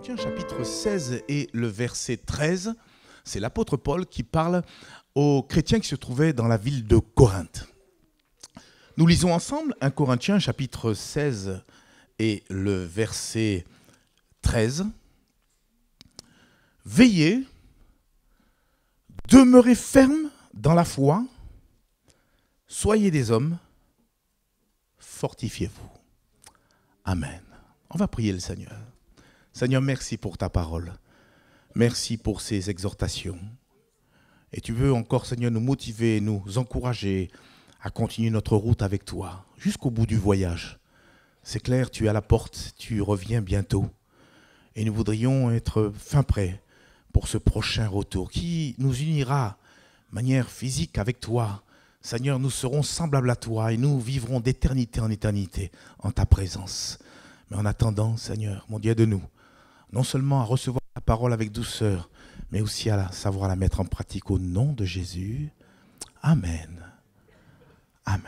Corinthiens chapitre 16 et le verset 13, c'est l'apôtre Paul qui parle aux chrétiens qui se trouvaient dans la ville de Corinthe. Nous lisons ensemble 1 Corinthiens chapitre 16 et le verset 13. Veillez, demeurez fermes dans la foi, soyez des hommes, fortifiez-vous. Amen. On va prier le Seigneur. Seigneur, merci pour ta parole. Merci pour ces exhortations. Et tu veux encore, Seigneur, nous motiver, nous encourager à continuer notre route avec toi jusqu'au bout du voyage. C'est clair, tu es à la porte, tu reviens bientôt. Et nous voudrions être fin prêts pour ce prochain retour qui nous unira de manière physique avec toi. Seigneur, nous serons semblables à toi et nous vivrons d'éternité en éternité en ta présence. Mais en attendant, Seigneur, mon Dieu de nous, non seulement à recevoir la parole avec douceur, mais aussi à la, savoir la mettre en pratique au nom de Jésus. Amen. Amen.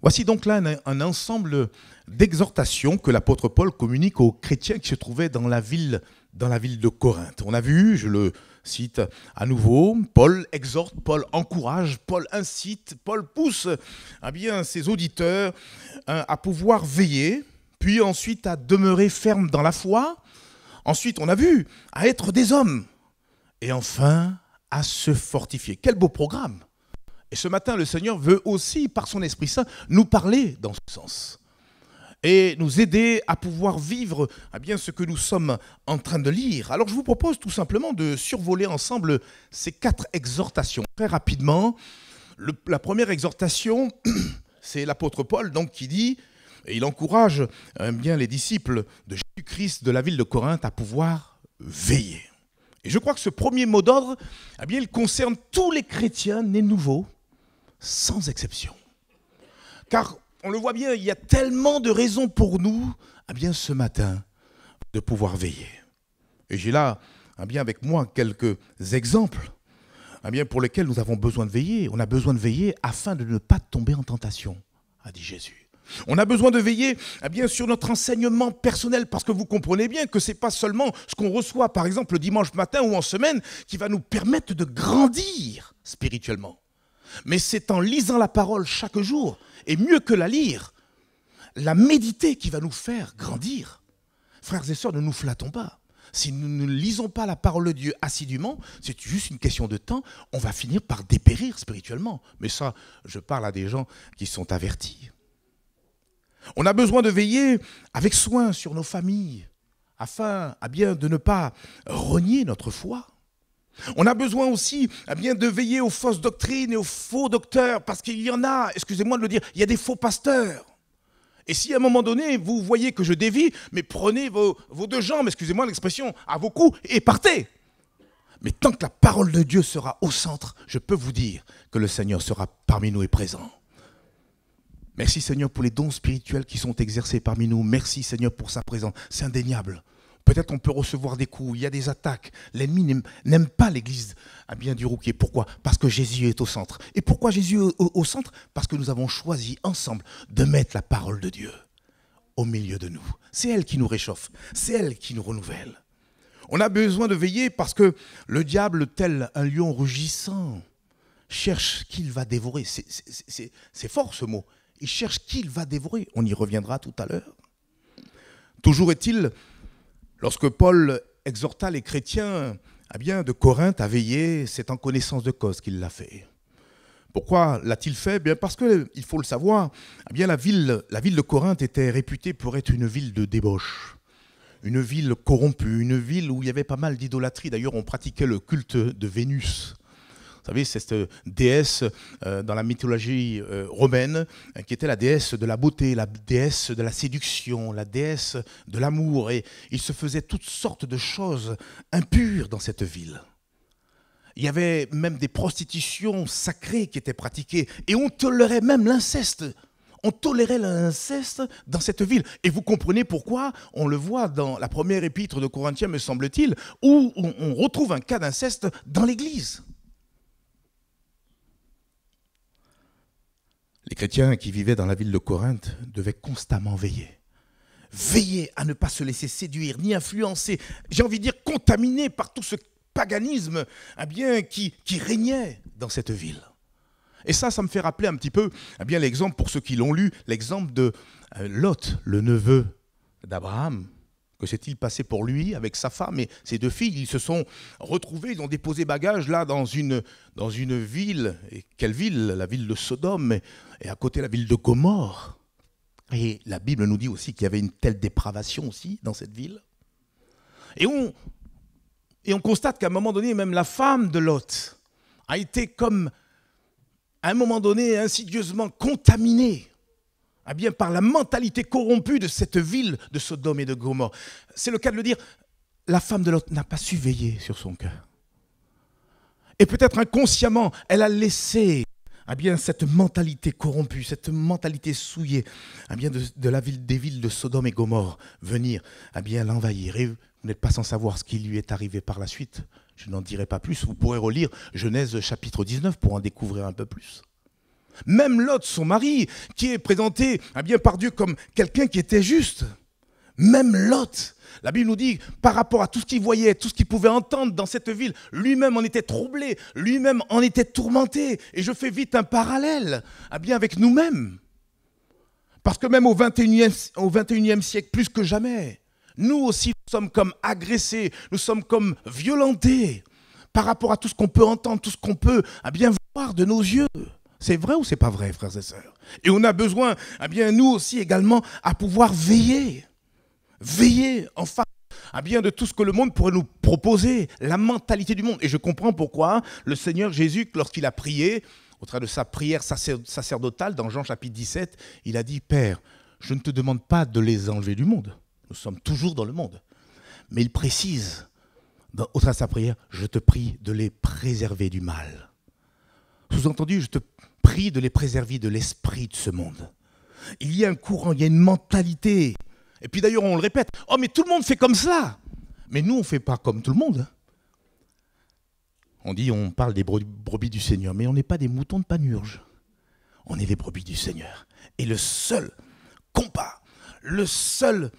Voici donc là un, ensemble d'exhortations que l'apôtre Paul communique aux chrétiens qui se trouvaient dans la ville, dans la ville de Corinthe. On a vu, je le cite à nouveau, Paul exhorte, Paul encourage, Paul incite, Paul pousse à eh bien, ses auditeurs hein, à pouvoir veiller, puis ensuite à demeurer ferme dans la foi, ensuite on a vu à être des hommes, et enfin à se fortifier. Quel beau programme Et ce matin, le Seigneur veut aussi, par son Esprit Saint, nous parler dans ce sens et nous aider à pouvoir vivre eh bien, ce que nous sommes en train de lire. Alors je vous propose tout simplement de survoler ensemble ces quatre exhortations. Très rapidement, la première exhortation, c'est l'apôtre Paul donc, qui dit et il encourage euh, bien les disciples de Jésus-Christ de la ville de Corinthe à pouvoir veiller. Et je crois que ce premier mot d'ordre, eh bien, il concerne tous les chrétiens nés nouveaux, sans exception. Car on le voit bien, il y a tellement de raisons pour nous, eh bien, ce matin, de pouvoir veiller. Et j'ai là, eh bien, avec moi, quelques exemples bien, pour lesquels nous avons besoin de veiller. On a besoin de veiller afin de ne pas tomber en tentation, a dit Jésus. On a besoin de veiller, eh bien, sur notre enseignement personnel, parce que vous comprenez bien que ce n'est pas seulement ce qu'on reçoit, par exemple, le dimanche matin ou en semaine, qui va nous permettre de grandir spirituellement. Mais c'est en lisant la parole chaque jour, et mieux que la lire, la méditer qui va nous faire grandir. Frères et sœurs, ne nous flattons pas. Si nous ne lisons pas la parole de Dieu assidûment, c'est juste une question de temps, on va finir par dépérir spirituellement. Mais ça, je parle à des gens qui sont avertis. On a besoin de veiller avec soin sur nos familles, afin à bien de ne pas renier notre foi. On a besoin aussi à bien de veiller aux fausses doctrines et aux faux docteurs, parce qu'il y en a, excusez-moi de le dire, il y a des faux pasteurs. Et si à un moment donné, vous voyez que je dévie, mais prenez vos, vos deux jambes, excusez-moi l'expression, à vos coups et partez. Mais tant que la parole de Dieu sera au centre, je peux vous dire que le Seigneur sera parmi nous et présent. Merci Seigneur pour les dons spirituels qui sont exercés parmi nous. Merci Seigneur pour sa présence. C'est indéniable. Peut-être on peut recevoir des coups, il y a des attaques. L'ennemi n'aime pas l'Église à ah bien du Rouquier. Pourquoi Parce que Jésus est au centre. Et pourquoi Jésus est au, au centre Parce que nous avons choisi ensemble de mettre la parole de Dieu au milieu de nous. C'est elle qui nous réchauffe, c'est elle qui nous renouvelle. On a besoin de veiller parce que le diable, tel un lion rugissant, cherche qu'il va dévorer. C'est fort ce mot. Il cherche qui il va dévorer. On y reviendra tout à l'heure. Toujours est-il, lorsque Paul exhorta les chrétiens eh bien, de Corinthe à veiller, c'est en connaissance de cause qu'il l'a fait. Pourquoi l'a-t-il fait eh bien Parce que, il faut le savoir, eh bien, la, ville, la ville de Corinthe était réputée pour être une ville de débauche, une ville corrompue, une ville où il y avait pas mal d'idolâtrie. D'ailleurs, on pratiquait le culte de Vénus. Vous savez, cette déesse euh, dans la mythologie euh, romaine, euh, qui était la déesse de la beauté, la déesse de la séduction, la déesse de l'amour. Et il se faisait toutes sortes de choses impures dans cette ville. Il y avait même des prostitutions sacrées qui étaient pratiquées. Et on tolérait même l'inceste. On tolérait l'inceste dans cette ville. Et vous comprenez pourquoi on le voit dans la première épître de Corinthiens, me semble-t-il, où on retrouve un cas d'inceste dans l'Église. Les chrétiens qui vivaient dans la ville de Corinthe devaient constamment veiller. Veiller à ne pas se laisser séduire ni influencer, j'ai envie de dire contaminer par tout ce paganisme eh bien, qui, régnait dans cette ville. Et ça, ça me fait rappeler un petit peu eh bien, l'exemple, pour ceux qui l'ont lu, l'exemple de euh, Lot, le neveu d'Abraham, que s'est-il passé pour lui avec sa femme et ses deux filles Ils se sont retrouvés, ils ont déposé bagages là dans une, dans une ville. Et quelle ville La ville de Sodome et, à côté la ville de Gomorre. Et la Bible nous dit aussi qu'il y avait une telle dépravation aussi dans cette ville. Et on, et on constate qu'à un moment donné, même la femme de Lot a été comme, à un moment donné, insidieusement contaminée ah bien, par la mentalité corrompue de cette ville de Sodome et de Gomorre. C'est le cas de le dire, la femme de l'autre n'a pas su veiller sur son cœur. Et peut-être inconsciemment, elle a laissé ah bien, cette mentalité corrompue, cette mentalité souillée ah bien, de, la ville, des villes de Sodome et Gomorre venir à bien, l'envahir. Et vous n'êtes pas sans savoir ce qui lui est arrivé par la suite. Je n'en dirai pas plus. Vous pourrez relire Genèse chapitre 19 pour en découvrir un peu plus. Même Lot, son mari, qui est présenté eh bien, par Dieu comme quelqu'un qui était juste. Même Lot, la Bible nous dit, par rapport à tout ce qu'il voyait, tout ce qu'il pouvait entendre dans cette ville, lui-même en était troublé, lui-même en était tourmenté. Et je fais vite un parallèle eh bien, avec nous-mêmes. Parce que même au 21e, siècle, plus que jamais, nous aussi, nous sommes comme agressés, nous sommes comme violentés par rapport à tout ce qu'on peut entendre, tout ce qu'on peut à eh bien voir de nos yeux. C'est vrai ou c'est pas vrai, frères et sœurs Et on a besoin, eh bien, nous aussi également, à pouvoir veiller. Veiller en face à ah bien de tout ce que le monde pourrait nous proposer, la mentalité du monde. Et je comprends pourquoi le Seigneur Jésus, lorsqu'il a prié, au travers de sa prière sacerdotale dans Jean chapitre 17, il a dit, Père, je ne te demande pas de les enlever du monde. Nous sommes toujours dans le monde. Mais il précise, au travers de sa prière, je te prie de les préserver du mal. Sous-entendu, je te, prie de les préserver de l'esprit de ce monde. Il y a un courant, il y a une mentalité. Et puis d'ailleurs, on le répète, oh mais tout le monde fait comme ça. Mais nous, on ne fait pas comme tout le monde. Hein. On dit, on parle des brebis du Seigneur, mais on n'est pas des moutons de panurge. On est des brebis du Seigneur. Et le seul compas, le seul,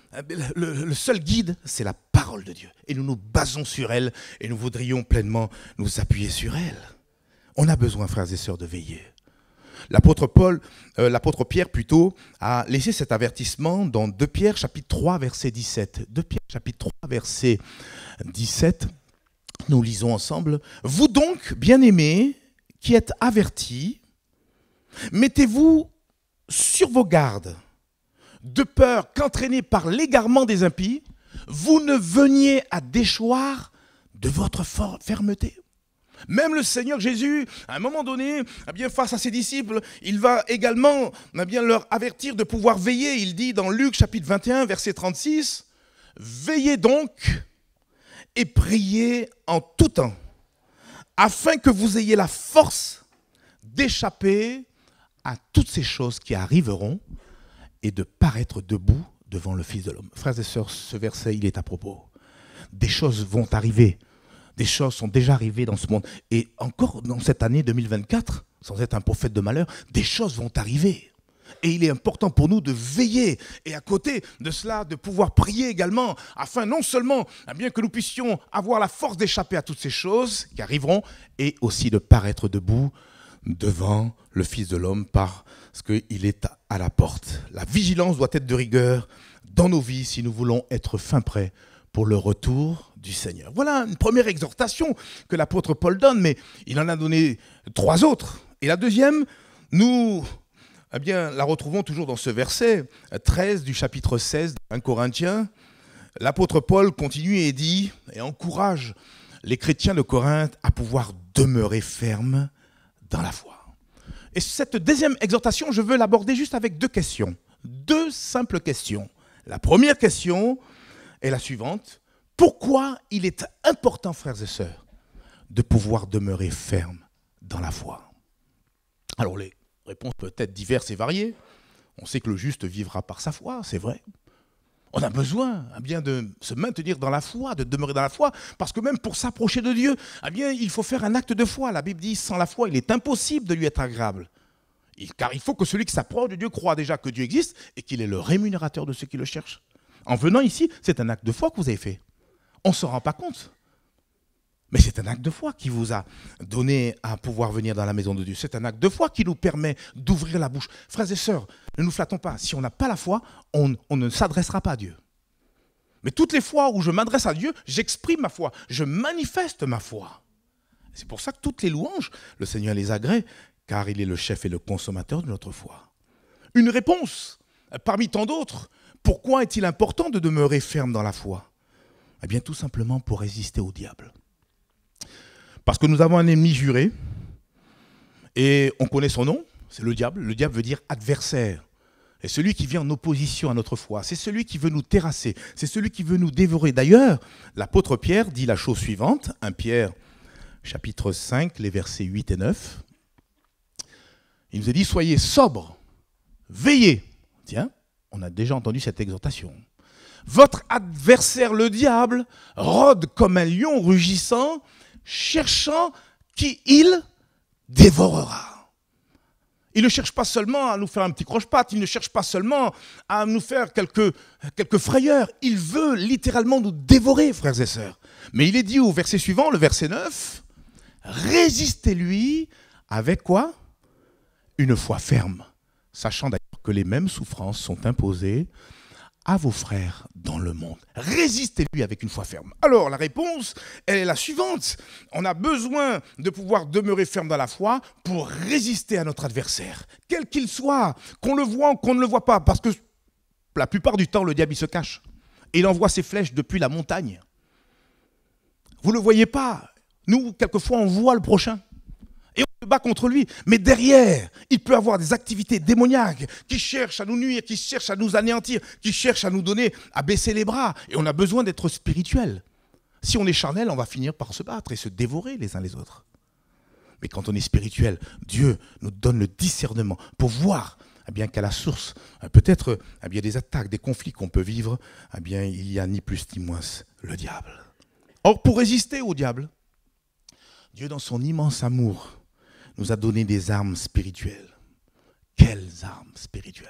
le seul guide, c'est la parole de Dieu. Et nous nous basons sur elle et nous voudrions pleinement nous appuyer sur elle. On a besoin, frères et sœurs, de veiller. L'apôtre Paul, euh, l'apôtre Pierre plutôt, a laissé cet avertissement dans 2 Pierre chapitre 3 verset 17. 2 Pierre chapitre 3 verset 17. Nous lisons ensemble. Vous donc, bien-aimés, qui êtes avertis, mettez-vous sur vos gardes, de peur qu'entraînés par l'égarement des impies, vous ne veniez à déchoir de votre fermeté. Même le Seigneur Jésus, à un moment donné, eh bien, face à ses disciples, il va également eh bien, leur avertir de pouvoir veiller. Il dit dans Luc chapitre 21, verset 36, Veillez donc et priez en tout temps, afin que vous ayez la force d'échapper à toutes ces choses qui arriveront et de paraître debout devant le Fils de l'homme. Frères et sœurs, ce verset, il est à propos. Des choses vont arriver des choses sont déjà arrivées dans ce monde. Et encore dans cette année 2024, sans être un prophète de malheur, des choses vont arriver. Et il est important pour nous de veiller et à côté de cela, de pouvoir prier également, afin non seulement eh bien, que nous puissions avoir la force d'échapper à toutes ces choses qui arriveront, et aussi de paraître debout devant le Fils de l'homme parce qu'il est à la porte. La vigilance doit être de rigueur dans nos vies si nous voulons être fin prêts pour le retour du Seigneur. Voilà une première exhortation que l'apôtre Paul donne, mais il en a donné trois autres. Et la deuxième, nous eh bien, la retrouvons toujours dans ce verset 13 du chapitre 16 1 Corinthiens. L'apôtre Paul continue et dit, et encourage les chrétiens de Corinthe à pouvoir demeurer fermes dans la foi. Et cette deuxième exhortation, je veux l'aborder juste avec deux questions. Deux simples questions. La première question, et la suivante. Pourquoi il est important, frères et sœurs, de pouvoir demeurer ferme dans la foi Alors les réponses peuvent être diverses et variées. On sait que le juste vivra par sa foi, c'est vrai. On a besoin hein, bien, de se maintenir dans la foi, de demeurer dans la foi, parce que même pour s'approcher de Dieu, eh bien, il faut faire un acte de foi. La Bible dit, sans la foi, il est impossible de lui être agréable. car il faut que celui qui s'approche de Dieu croit déjà que Dieu existe et qu'il est le rémunérateur de ceux qui le cherchent. En venant ici, c'est un acte de foi que vous avez fait. On ne se rend pas compte. Mais c'est un acte de foi qui vous a donné à pouvoir venir dans la maison de Dieu. C'est un acte de foi qui nous permet d'ouvrir la bouche. Frères et sœurs, ne nous flattons pas. Si on n'a pas la foi, on, on ne s'adressera pas à Dieu. Mais toutes les fois où je m'adresse à Dieu, j'exprime ma foi, je manifeste ma foi. C'est pour ça que toutes les louanges, le Seigneur les agrée, car il est le chef et le consommateur de notre foi. Une réponse euh, parmi tant d'autres pourquoi est-il important de demeurer ferme dans la foi Eh bien tout simplement pour résister au diable. Parce que nous avons un ennemi juré, et on connaît son nom, c'est le diable. Le diable veut dire adversaire. Et celui qui vient en opposition à notre foi, c'est celui qui veut nous terrasser, c'est celui qui veut nous dévorer. D'ailleurs, l'apôtre Pierre dit la chose suivante, 1 Pierre chapitre 5, les versets 8 et 9. Il nous a dit, soyez sobres, veillez. Tiens, on a déjà entendu cette exhortation. Votre adversaire, le diable, rôde comme un lion rugissant, cherchant qui il dévorera. Il ne cherche pas seulement à nous faire un petit croche-patte, il ne cherche pas seulement à nous faire quelques, quelques frayeurs, il veut littéralement nous dévorer, frères et sœurs. Mais il est dit au verset suivant, le verset 9, résistez-lui avec quoi Une foi ferme, sachant d'ailleurs que les mêmes souffrances sont imposées à vos frères dans le monde. Résistez-lui avec une foi ferme. Alors la réponse, elle est la suivante. On a besoin de pouvoir demeurer ferme dans la foi pour résister à notre adversaire, quel qu'il soit, qu'on le voit ou qu'on ne le voit pas, parce que la plupart du temps, le diable, il se cache. Il envoie ses flèches depuis la montagne. Vous ne le voyez pas. Nous, quelquefois, on voit le prochain bat contre lui. Mais derrière, il peut avoir des activités démoniaques qui cherchent à nous nuire, qui cherchent à nous anéantir, qui cherchent à nous donner, à baisser les bras. Et on a besoin d'être spirituel. Si on est charnel, on va finir par se battre et se dévorer les uns les autres. Mais quand on est spirituel, Dieu nous donne le discernement pour voir eh bien qu'à la source, euh, peut-être à eh bien des attaques, des conflits qu'on peut vivre, eh bien il y a ni plus ni moins le diable. Or pour résister au diable, Dieu dans son immense amour nous a donné des armes spirituelles. Quelles armes spirituelles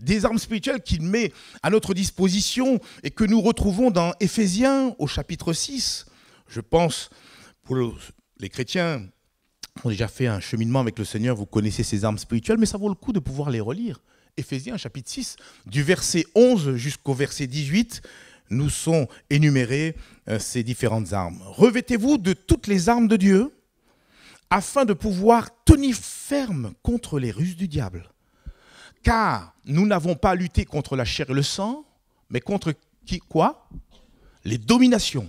Des armes spirituelles qu'il met à notre disposition et que nous retrouvons dans Éphésiens au chapitre 6. Je pense, pour les chrétiens qui ont déjà fait un cheminement avec le Seigneur, vous connaissez ces armes spirituelles, mais ça vaut le coup de pouvoir les relire. Éphésiens chapitre 6, du verset 11 jusqu'au verset 18, nous sont énumérées euh, ces différentes armes. Revêtez-vous de toutes les armes de Dieu afin de pouvoir tenir ferme contre les ruses du diable. Car nous n'avons pas lutté contre la chair et le sang, mais contre qui quoi Les dominations,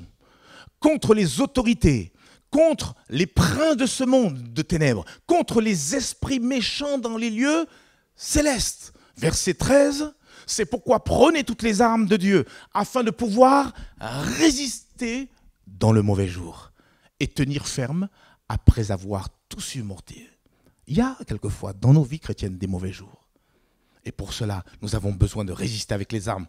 contre les autorités, contre les princes de ce monde de ténèbres, contre les esprits méchants dans les lieux célestes. Verset 13, c'est pourquoi prenez toutes les armes de Dieu afin de pouvoir résister dans le mauvais jour et tenir ferme après avoir tout surmonté. Il y a quelquefois dans nos vies chrétiennes des mauvais jours. Et pour cela, nous avons besoin de résister avec les armes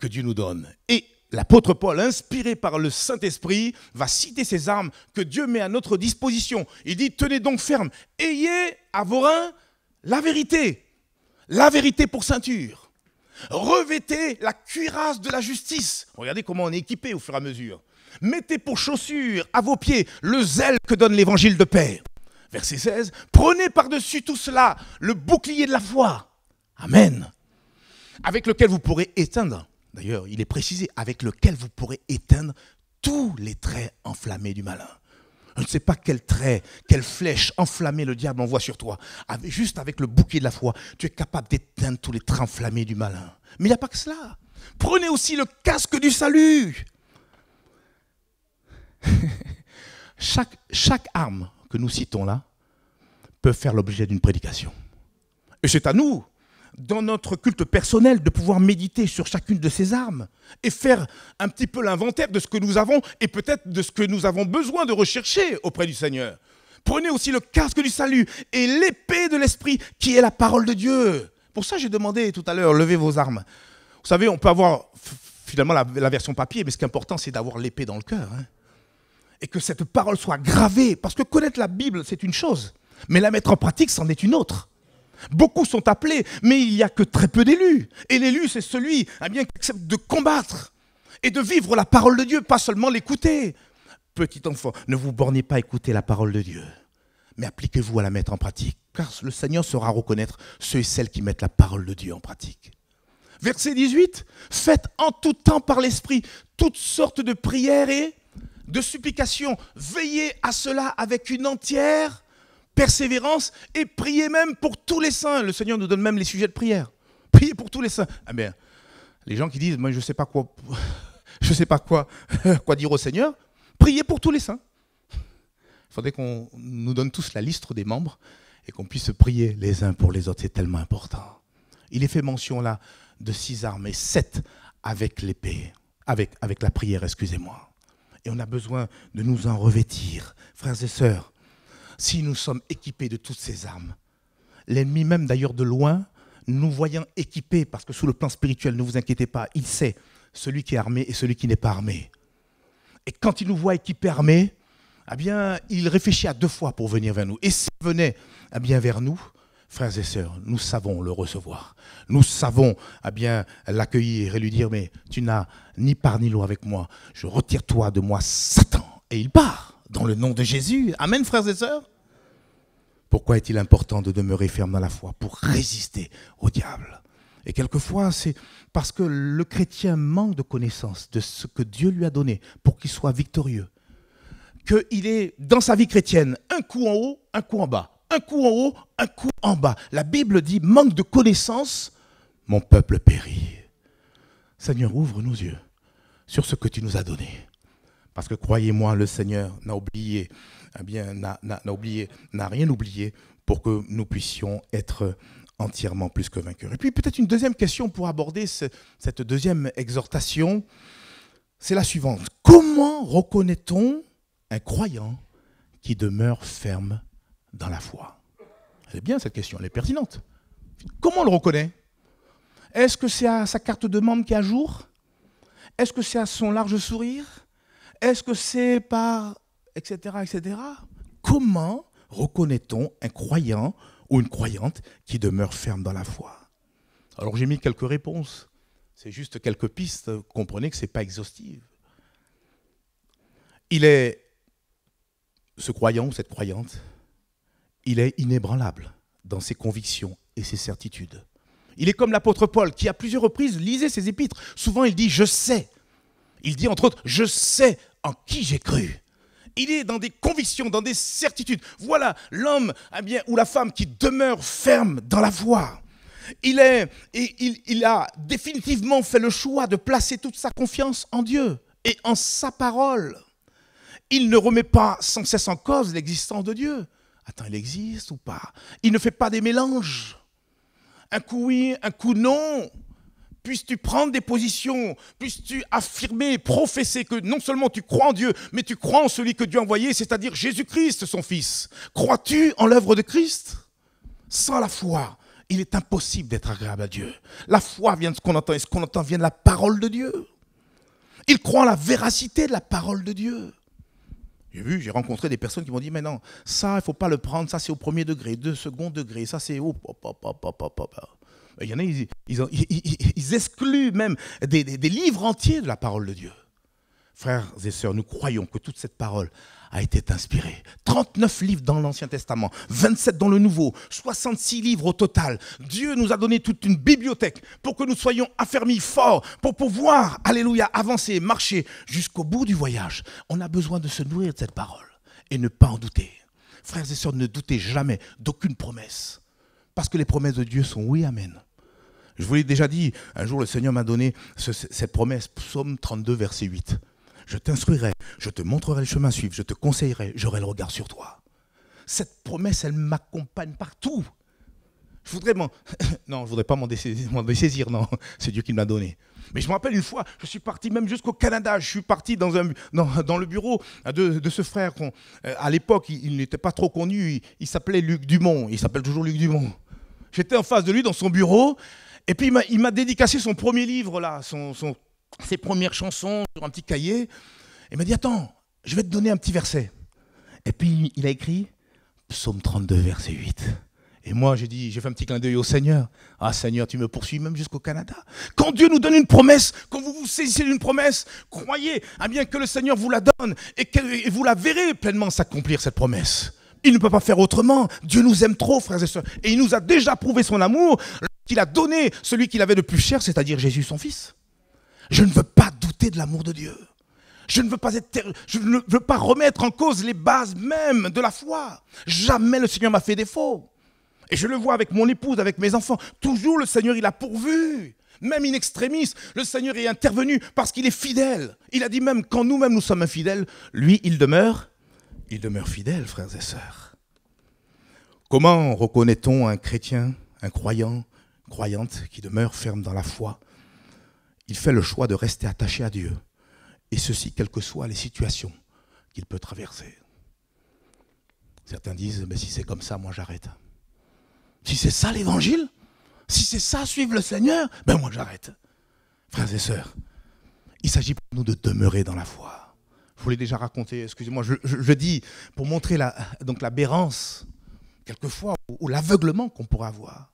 que Dieu nous donne. Et l'apôtre Paul, inspiré par le Saint-Esprit, va citer ces armes que Dieu met à notre disposition. Il dit, tenez donc ferme, ayez à vos reins la vérité, la vérité pour ceinture. Revêtez la cuirasse de la justice. Regardez comment on est équipé au fur et à mesure. Mettez pour chaussures à vos pieds le zèle que donne l'évangile de Père. Verset 16. Prenez par-dessus tout cela le bouclier de la foi. Amen. Avec lequel vous pourrez éteindre, d'ailleurs, il est précisé, avec lequel vous pourrez éteindre tous les traits enflammés du malin. Je ne sais pas quel trait, quelle flèche enflammée le diable envoie sur toi. juste avec le bouclier de la foi, tu es capable d'éteindre tous les traits enflammés du malin. Mais il n'y a pas que cela. Prenez aussi le casque du salut. chaque, chaque arme que nous citons là peut faire l'objet d'une prédication. Et c'est à nous, dans notre culte personnel, de pouvoir méditer sur chacune de ces armes et faire un petit peu l'inventaire de ce que nous avons et peut-être de ce que nous avons besoin de rechercher auprès du Seigneur. Prenez aussi le casque du salut et l'épée de l'esprit qui est la parole de Dieu. Pour ça, j'ai demandé tout à l'heure, levez vos armes. Vous savez, on peut avoir finalement la, version papier, mais ce qui est important, c'est d'avoir l'épée dans le cœur. Hein et que cette parole soit gravée. Parce que connaître la Bible, c'est une chose, mais la mettre en pratique, c'en est une autre. Beaucoup sont appelés, mais il n'y a que très peu d'élus. Et l'élu, c'est celui eh bien, qui accepte de combattre et de vivre la parole de Dieu, pas seulement l'écouter. Petit enfant, ne vous bornez pas à écouter la parole de Dieu, mais appliquez-vous à la mettre en pratique, car le Seigneur saura reconnaître ceux et celles qui mettent la parole de Dieu en pratique. Verset 18, faites en tout temps par l'Esprit toutes sortes de prières et de supplication. Veillez à cela avec une entière persévérance et priez même pour tous les saints. Le Seigneur nous donne même les sujets de prière. Priez pour tous les saints. Ah ben, les gens qui disent, moi je ne sais pas quoi, je sais pas quoi, quoi dire au Seigneur, priez pour tous les saints. Il faudrait qu'on nous donne tous la liste des membres et qu'on puisse prier les uns pour les autres. C'est tellement important. Il est fait mention là de six armes et sept avec l'épée, avec, avec la prière, excusez-moi et on a besoin de nous en revêtir. Frères et sœurs, si nous sommes équipés de toutes ces armes, l'ennemi même d'ailleurs de loin, nous voyant équipés, parce que sous le plan spirituel, ne vous inquiétez pas, il sait celui qui est armé et celui qui n'est pas armé. Et quand il nous voit équipés armés, eh bien, il réfléchit à deux fois pour venir vers nous. Et s'il venait eh bien, vers nous, frères et sœurs, nous savons le recevoir. Nous savons à ah bien l'accueillir et lui dire, mais tu n'as ni part ni loi avec moi. Je retire-toi de moi, Satan. Et il part dans le nom de Jésus. Amen, frères et sœurs. Pourquoi est-il important de demeurer ferme dans la foi Pour résister au diable. Et quelquefois, c'est parce que le chrétien manque de connaissance de ce que Dieu lui a donné pour qu'il soit victorieux. Qu'il est dans sa vie chrétienne un coup en haut, un coup en bas un coup en haut, un coup en bas. La Bible dit, manque de connaissance, mon peuple périt. Seigneur, ouvre nos yeux sur ce que tu nous as donné. Parce que croyez-moi, le Seigneur n'a oublié, eh bien, n'a, oublié, n'a rien oublié pour que nous puissions être entièrement plus que vainqueurs. Et puis peut-être une deuxième question pour aborder cette deuxième exhortation, c'est la suivante. Comment reconnaît-on un croyant qui demeure ferme dans la foi Elle est bien cette question, elle est pertinente. Comment on le reconnaît Est-ce que c'est à sa carte de membre qui est à jour Est-ce que c'est à son large sourire Est-ce que c'est par... etc. etc. Comment reconnaît-on un croyant ou une croyante qui demeure ferme dans la foi Alors j'ai mis quelques réponses. C'est juste quelques pistes. comprenez que ce n'est pas exhaustive. Il est, ce croyant ou cette croyante, il est inébranlable dans ses convictions et ses certitudes. Il est comme l'apôtre Paul qui, à plusieurs reprises, lisait ses épîtres. Souvent, il dit ⁇ Je sais ⁇ Il dit, entre autres, ⁇ Je sais en qui j'ai cru ⁇ il est dans des convictions, dans des certitudes. Voilà l'homme eh bien, ou la femme qui demeure ferme dans la voie. Il, est, et il, il a définitivement fait le choix de placer toute sa confiance en Dieu et en sa parole. Il ne remet pas sans cesse en cause l'existence de Dieu. Attends, il existe ou pas Il ne fait pas des mélanges. Un coup oui, un coup non. Puisses-tu prendre des positions, puisses-tu affirmer, professer que non seulement tu crois en Dieu, mais tu crois en celui que Dieu a envoyé, c'est-à-dire Jésus-Christ, son Fils. Crois-tu en l'œuvre de Christ Sans la foi, il est impossible d'être agréable à Dieu. La foi vient de ce qu'on entend, et ce qu'on entend vient de la parole de Dieu. Il croit en la véracité de la parole de Dieu. J'ai vu, j'ai rencontré des personnes qui m'ont dit, mais non, ça, il ne faut pas le prendre, ça c'est au premier degré, deux second degré, ça c'est... au ...» il y en a, ils, excluent même des livres entiers de la parole de Dieu. Frères et sœurs, nous croyons que toute cette parole a été inspirée. 39 livres dans l'Ancien Testament, 27 dans le Nouveau, 66 livres au total. Dieu nous a donné toute une bibliothèque pour que nous soyons affermis, forts, pour pouvoir, alléluia, avancer, marcher jusqu'au bout du voyage. On a besoin de se nourrir de cette parole et ne pas en douter. Frères et sœurs, ne doutez jamais d'aucune promesse. Parce que les promesses de Dieu sont oui, amen. Je vous l'ai déjà dit, un jour le Seigneur m'a donné cette promesse, psaume 32, verset 8 je t'instruirai, je te montrerai le chemin à suivre, je te conseillerai, j'aurai le regard sur toi. Cette promesse, elle m'accompagne partout. Je voudrais m'en... Non, je voudrais pas m'en dessaisir, non. C'est Dieu qui me l'a donné. Mais je me rappelle une fois, je suis parti même jusqu'au Canada. Je suis parti dans, un, dans, le bureau de, de ce frère. qu'on euh, à l'époque, il, n'était pas trop connu. Il, s'appelait Luc Dumont. Il s'appelle toujours Luc Dumont. J'étais en face de lui dans son bureau. Et puis, il m'a dédicacé son premier livre, là, son, son ses premières chansons sur un petit cahier. Il m'a dit, attends, je vais te donner un petit verset. Et puis il a écrit Psaume 32, verset 8. Et moi, j'ai dit, j'ai fait un petit clin d'œil au Seigneur. Ah Seigneur, tu me poursuis même jusqu'au Canada. Quand Dieu nous donne une promesse, quand vous vous saisissez d'une promesse, croyez à bien que le Seigneur vous la donne et que vous la verrez pleinement s'accomplir cette promesse. Il ne peut pas faire autrement. Dieu nous aime trop, frères et sœurs. Et il nous a déjà prouvé son amour qu'il a donné celui qu'il avait le plus cher, c'est-à-dire Jésus son Fils. Je ne veux pas douter de l'amour de Dieu. Je ne, veux pas je ne veux pas remettre en cause les bases mêmes de la foi. Jamais le Seigneur m'a fait défaut. Et je le vois avec mon épouse, avec mes enfants. Toujours le Seigneur, il a pourvu. Même in extremis, le Seigneur est intervenu parce qu'il est fidèle. Il a dit même quand nous-mêmes nous sommes infidèles, lui, il demeure, il demeure fidèle, frères et sœurs. Comment reconnaît-on un chrétien, un croyant, croyante qui demeure ferme dans la foi il fait le choix de rester attaché à Dieu. Et ceci, quelles que soient les situations qu'il peut traverser. Certains disent, mais si c'est comme ça, moi j'arrête. Si c'est ça l'évangile, si c'est ça suivre le Seigneur, ben moi j'arrête. Frères et sœurs, il s'agit pour nous de demeurer dans la foi. Je vous l'ai déjà raconté, excusez-moi, je, dis pour montrer la, l'aberrance, quelquefois, ou, l'aveuglement qu'on pourrait avoir.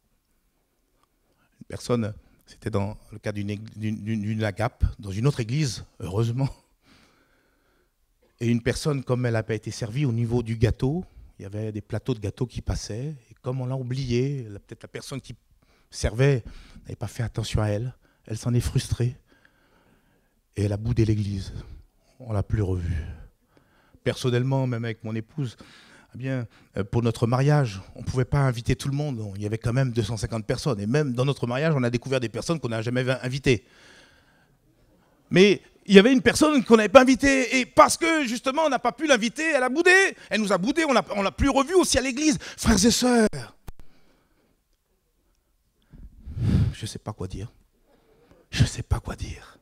Une personne c'était dans le cas d'une agape, dans une autre église, heureusement. Et une personne, comme elle n'a pas été servie au niveau du gâteau, il y avait des plateaux de gâteaux qui passaient. Et comme on l'a oublié, peut-être la personne qui servait n'avait pas fait attention à elle. Elle s'en est frustrée. Et elle a boudé l'église. On l'a plus revue. Personnellement, même avec mon épouse, eh bien, euh, pour notre mariage, on ne pouvait pas inviter tout le monde. Il y avait quand même 250 personnes. Et même dans notre mariage, on a découvert des personnes qu'on n'a jamais invitées. Mais il y avait une personne qu'on n'avait pas invitée. Et parce que, justement, on n'a pas pu l'inviter, elle a boudé. Elle nous a boudé. On ne l'a plus revue aussi à l'église. Frères et sœurs, je ne sais pas quoi dire. Je ne sais pas quoi dire.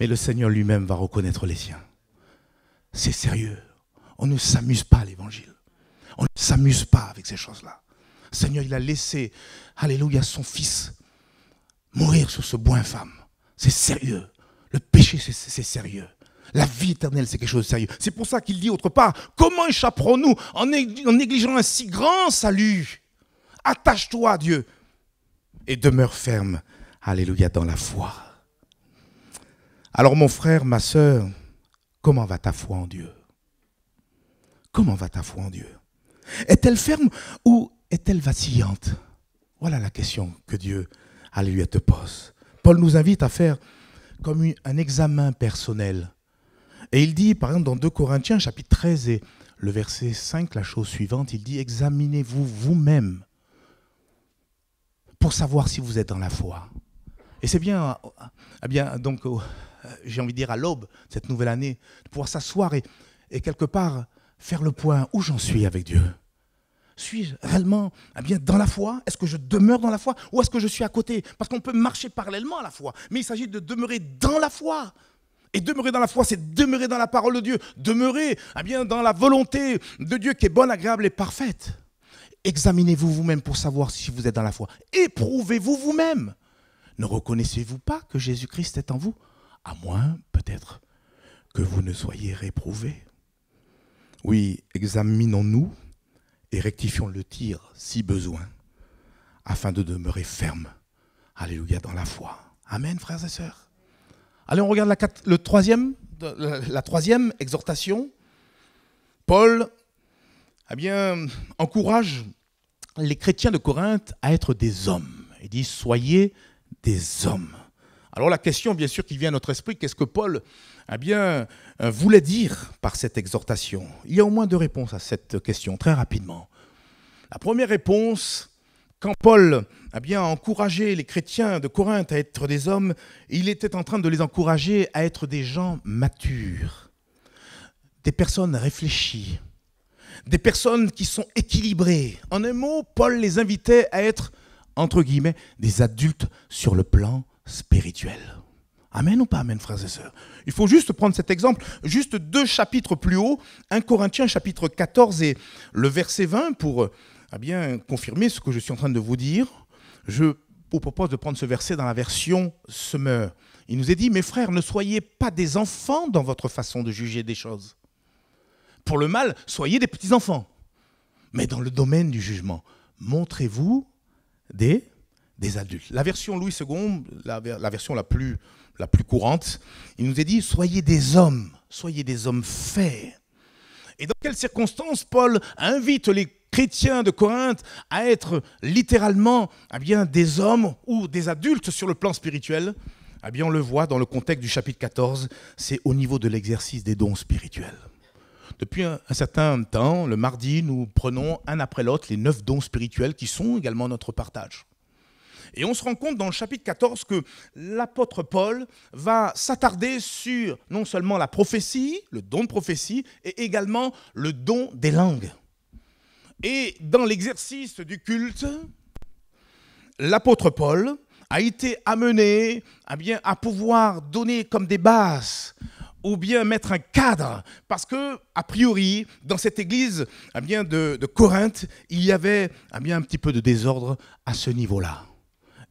Mais le Seigneur lui-même va reconnaître les siens. C'est sérieux. On ne s'amuse pas à l'évangile. On ne s'amuse pas avec ces choses-là. Seigneur, il a laissé, alléluia, son fils mourir sur ce bois infâme. C'est sérieux. Le péché, c'est sérieux. La vie éternelle, c'est quelque chose de sérieux. C'est pour ça qu'il dit autre part, comment échapperons-nous en négligeant un si grand salut Attache-toi à Dieu et demeure ferme, alléluia, dans la foi. Alors mon frère, ma sœur, comment va ta foi en Dieu Comment va ta foi en Dieu est-elle ferme ou est-elle vacillante Voilà la question que Dieu, a à te pose. Paul nous invite à faire comme un examen personnel. Et il dit, par exemple, dans 2 Corinthiens, chapitre 13 et le verset 5, la chose suivante, il dit, examinez-vous vous-même pour savoir si vous êtes dans la foi. Et c'est bien, eh bien, donc, euh, j'ai envie de dire à l'aube, cette nouvelle année, de pouvoir s'asseoir et quelque part faire le point où j'en suis avec Dieu. Suis-je réellement eh bien, dans la foi Est-ce que je demeure dans la foi Ou est-ce que je suis à côté Parce qu'on peut marcher parallèlement à la foi. Mais il s'agit de demeurer dans la foi. Et demeurer dans la foi, c'est demeurer dans la parole de Dieu. Demeurer eh bien, dans la volonté de Dieu qui est bonne, agréable et parfaite. Examinez-vous vous-même pour savoir si vous êtes dans la foi. Éprouvez-vous vous-même. Ne reconnaissez-vous pas que Jésus-Christ est en vous À moins, peut-être, que vous ne soyez réprouvé. Oui, examinons-nous et rectifions le tir si besoin, afin de demeurer ferme. Alléluia, dans la foi. Amen, frères et sœurs. Allez, on regarde la, le troisième, exhortation. Paul eh bien, encourage les chrétiens de Corinthe à être des hommes. Il dit, soyez des hommes. Alors la question, bien sûr, qui vient à notre esprit, qu'est-ce que Paul a eh bien, euh, voulait dire par cette exhortation Il y a au moins deux réponses à cette question, très rapidement. La première réponse, quand Paul eh a bien, encouragé les chrétiens de Corinthe à être des hommes, il était en train de les encourager à être des gens matures, des personnes réfléchies, des personnes qui sont équilibrées. En un mot, Paul les invitait à être, entre guillemets, des adultes sur le plan Spirituel, Amen ou pas Amen, frères et sœurs Il faut juste prendre cet exemple, juste deux chapitres plus haut, 1 Corinthiens chapitre 14 et le verset 20 pour euh, eh bien, confirmer ce que je suis en train de vous dire. Je vous propose de prendre ce verset dans la version semeur. Il nous est dit, mes frères, ne soyez pas des enfants dans votre façon de juger des choses. Pour le mal, soyez des petits-enfants. Mais dans le domaine du jugement, montrez-vous des des adultes. La version Louis II, la, version la plus, la plus courante, il nous est dit, soyez des hommes, soyez des hommes faits. Et dans quelles circonstances Paul invite les chrétiens de Corinthe à être littéralement eh bien, des hommes ou des adultes sur le plan spirituel eh bien, On le voit dans le contexte du chapitre 14, c'est au niveau de l'exercice des dons spirituels. Depuis un, certain temps, le mardi, nous prenons un après l'autre les neuf dons spirituels qui sont également notre partage. Et on se rend compte dans le chapitre 14 que l'apôtre Paul va s'attarder sur non seulement la prophétie, le don de prophétie, et également le don des langues. Et dans l'exercice du culte, l'apôtre Paul a été amené à, eh bien, à pouvoir donner comme des bases ou bien mettre un cadre, parce que a priori dans cette église eh bien, de, Corinthe, il y avait eh bien, un petit peu de désordre à ce niveau-là.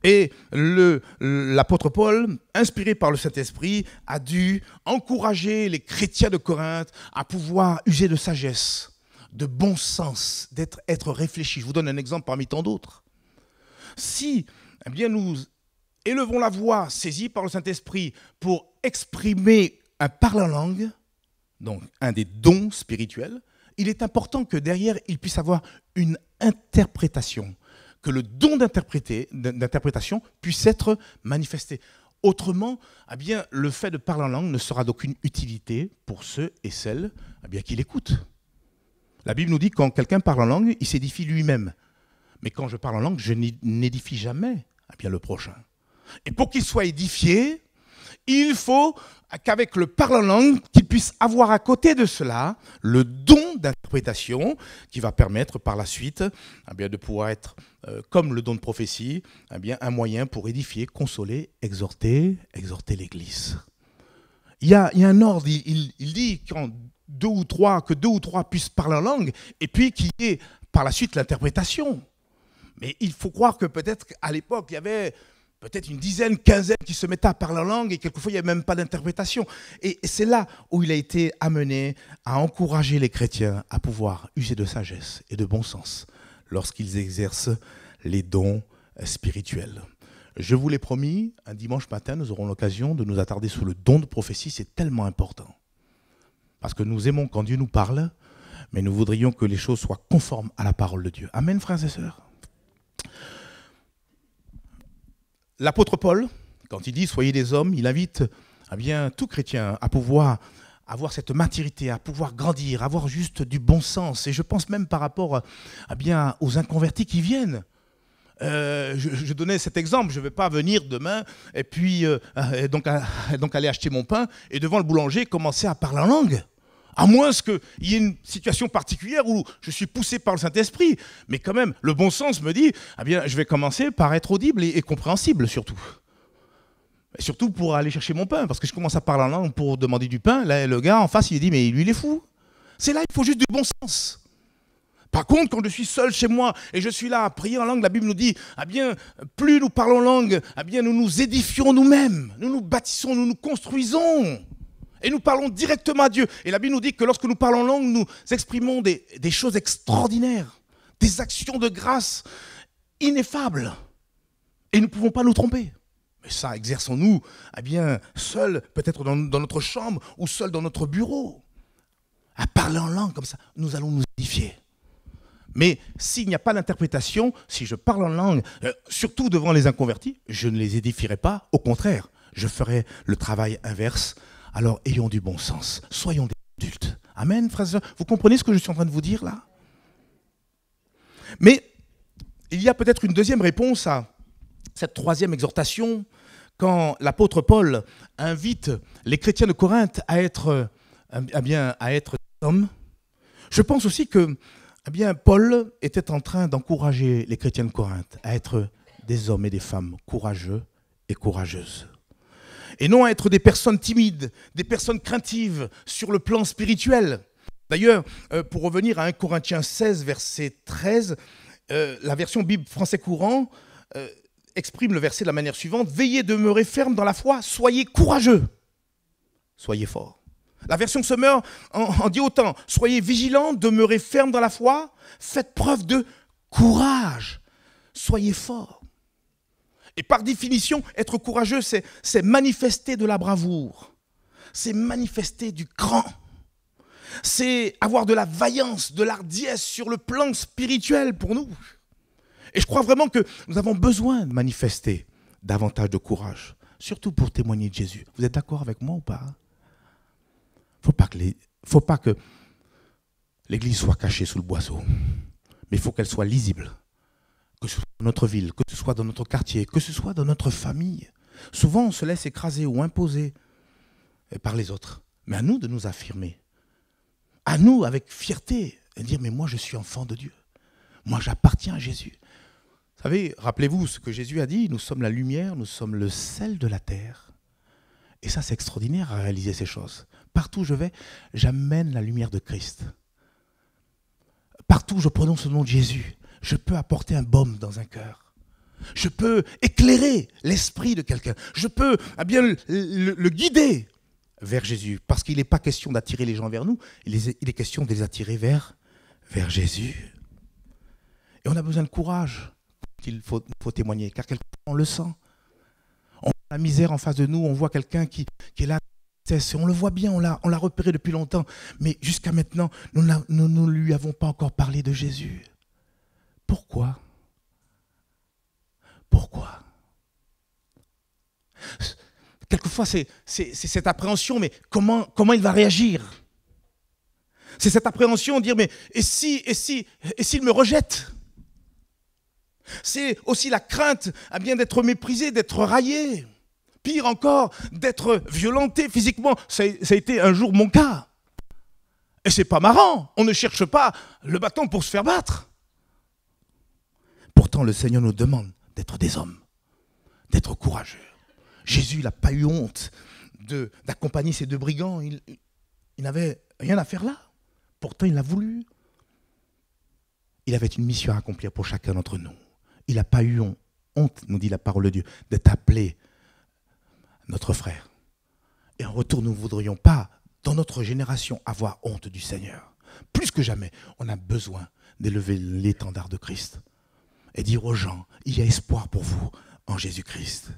Et l'apôtre Paul, inspiré par le Saint-Esprit, a dû encourager les chrétiens de Corinthe à pouvoir user de sagesse, de bon sens, d'être être réfléchi. Je vous donne un exemple parmi tant d'autres. Si eh bien, nous élevons la voix saisie par le Saint-Esprit pour exprimer un parle en langue, donc un des dons spirituels, il est important que derrière, il puisse avoir une interprétation, que le don d'interprétation puisse être manifesté. Autrement, eh bien, le fait de parler en langue ne sera d'aucune utilité pour ceux et celles eh qui l'écoutent. La Bible nous dit que quand quelqu'un parle en langue, il s'édifie lui-même. Mais quand je parle en langue, je n'édifie jamais eh bien, le prochain. Et pour qu'il soit édifié, il faut qu'avec le parlant-langue, qu'il puisse avoir à côté de cela le don d'interprétation qui va permettre par la suite eh bien, de pouvoir être, euh, comme le don de prophétie, eh bien, un moyen pour édifier, consoler, exhorter, exhorter l'Église. Il y, a, un ordre, il, dit deux ou trois, que deux ou trois puissent parler en langue, et puis qu'il y ait par la suite l'interprétation. Mais il faut croire que peut-être à l'époque, il y avait peut-être une dizaine, quinzaine qui se mettent à parler la langue et quelquefois il n'y a même pas d'interprétation. Et c'est là où il a été amené à encourager les chrétiens à pouvoir user de sagesse et de bon sens lorsqu'ils exercent les dons spirituels. Je vous l'ai promis, un dimanche matin, nous aurons l'occasion de nous attarder sur le don de prophétie, c'est tellement important. Parce que nous aimons quand Dieu nous parle, mais nous voudrions que les choses soient conformes à la parole de Dieu. Amen, frères et sœurs. L'apôtre Paul, quand il dit soyez des hommes, il invite eh bien, tout chrétien à pouvoir avoir cette maturité, à pouvoir grandir, avoir juste du bon sens. Et je pense même par rapport eh bien, aux inconvertis qui viennent. Euh, je, donnais cet exemple, je ne vais pas venir demain et puis euh, euh, donc, aller acheter mon pain et devant le boulanger commencer à parler en langue. À moins qu'il y ait une situation particulière où je suis poussé par le Saint-Esprit. Mais quand même, le bon sens me dit, Ah bien, je vais commencer par être audible et, compréhensible surtout. surtout pour aller chercher mon pain, parce que je commence à parler en langue pour demander du pain. Là, le gars en face, il dit, mais lui, il est fou. C'est là, il faut juste du bon sens. Par contre, quand je suis seul chez moi et je suis là à prier en langue, la Bible nous dit, ah bien, plus nous parlons langue, ah bien, nous nous édifions nous-mêmes, nous nous bâtissons, nous nous construisons. Et nous parlons directement à Dieu. Et la Bible nous dit que lorsque nous parlons en langue, nous exprimons des, choses extraordinaires, des actions de grâce ineffables. Et nous ne pouvons pas nous tromper. Mais ça, exerçons-nous, eh bien, seul, peut-être dans, notre chambre ou seul dans notre bureau. À parler en langue comme ça, nous allons nous édifier. Mais s'il n'y a pas d'interprétation, si je parle en langue, euh, surtout devant les inconvertis, je ne les édifierai pas. Au contraire, je ferai le travail inverse alors ayons du bon sens, soyons des adultes. Amen, frères Vous comprenez ce que je suis en train de vous dire là Mais il y a peut-être une deuxième réponse à cette troisième exhortation quand l'apôtre Paul invite les chrétiens de Corinthe à être, euh, à bien, à être hommes. Je pense aussi que eh bien, Paul était en train d'encourager les chrétiens de Corinthe à être des hommes et des femmes courageux et courageuses et non à être des personnes timides, des personnes craintives sur le plan spirituel. D'ailleurs, euh, pour revenir à 1 Corinthiens 16, verset 13, euh, la version Bible français courant euh, exprime le verset de la manière suivante, Veillez demeurez ferme dans la foi, soyez courageux, soyez forts. La version se en, en dit autant, Soyez vigilants, demeurez ferme dans la foi, faites preuve de courage, soyez forts. Et par définition, être courageux, c'est manifester de la bravoure, c'est manifester du cran, c'est avoir de la vaillance, de l'ardiesse sur le plan spirituel pour nous. Et je crois vraiment que nous avons besoin de manifester davantage de courage, surtout pour témoigner de Jésus. Vous êtes d'accord avec moi ou pas Faut pas faut pas que l'Église soit cachée sous le boisseau, mais il faut qu'elle soit lisible que ce soit dans notre ville, que ce soit dans notre quartier, que ce soit dans notre famille. Souvent, on se laisse écraser ou imposer par les autres. Mais à nous de nous affirmer. À nous, avec fierté, de dire, mais moi, je suis enfant de Dieu. Moi, j'appartiens à Jésus. Vous savez, rappelez-vous ce que Jésus a dit, nous sommes la lumière, nous sommes le sel de la terre. Et ça, c'est extraordinaire à réaliser ces choses. Partout où je vais, j'amène la lumière de Christ. Partout où je prononce le nom de Jésus, je peux apporter un baume dans un cœur. Je peux éclairer l'esprit de quelqu'un. Je peux ah bien, le, guider vers Jésus. Parce qu'il n'est pas question d'attirer les gens vers nous, il est, question de les attirer vers, vers Jésus. Et on a besoin de courage qu'il faut, faut, témoigner, car quelqu'un, on le sent. On voit la misère en face de nous, on voit quelqu'un qui, qui, est là, on le voit bien, on l'a, repéré depuis longtemps, mais jusqu'à maintenant, nous ne lui avons pas encore parlé de Jésus. Pourquoi Pourquoi Quelquefois, c'est cette appréhension, mais comment, comment il va réagir C'est cette appréhension, dire, mais et si, et si, et s'il me rejette C'est aussi la crainte à bien d'être méprisé, d'être raillé. Pire encore, d'être violenté physiquement. Ça, ça a été un jour mon cas. Et c'est pas marrant. On ne cherche pas le bâton pour se faire battre. Pourtant, le Seigneur nous demande d'être des hommes, d'être courageux. Jésus n'a pas eu honte d'accompagner ces deux brigands. Il, il n'avait rien à faire là. Pourtant, il l'a voulu. Il avait une mission à accomplir pour chacun d'entre nous. Il n'a pas eu honte, nous dit la parole de Dieu, d'être appelé notre frère. Et en retour, nous ne voudrions pas, dans notre génération, avoir honte du Seigneur. Plus que jamais, on a besoin d'élever l'étendard de Christ et dire aux gens, il y a espoir pour vous en Jésus-Christ.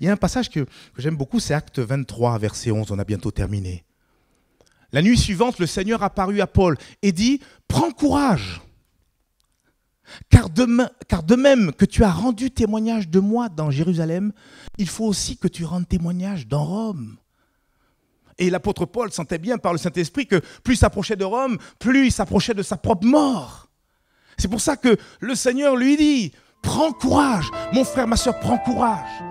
Il y a un passage que, j'aime beaucoup, c'est Acte 23, verset 11, on a bientôt terminé. La nuit suivante, le Seigneur apparut à Paul et dit, prends courage, car de, car de même que tu as rendu témoignage de moi dans Jérusalem, il faut aussi que tu rendes témoignage dans Rome. Et l'apôtre Paul sentait bien par le Saint-Esprit que plus il s'approchait de Rome, plus il s'approchait de sa propre mort. C'est pour ça que le Seigneur lui dit, prends courage, mon frère, ma soeur, prends courage.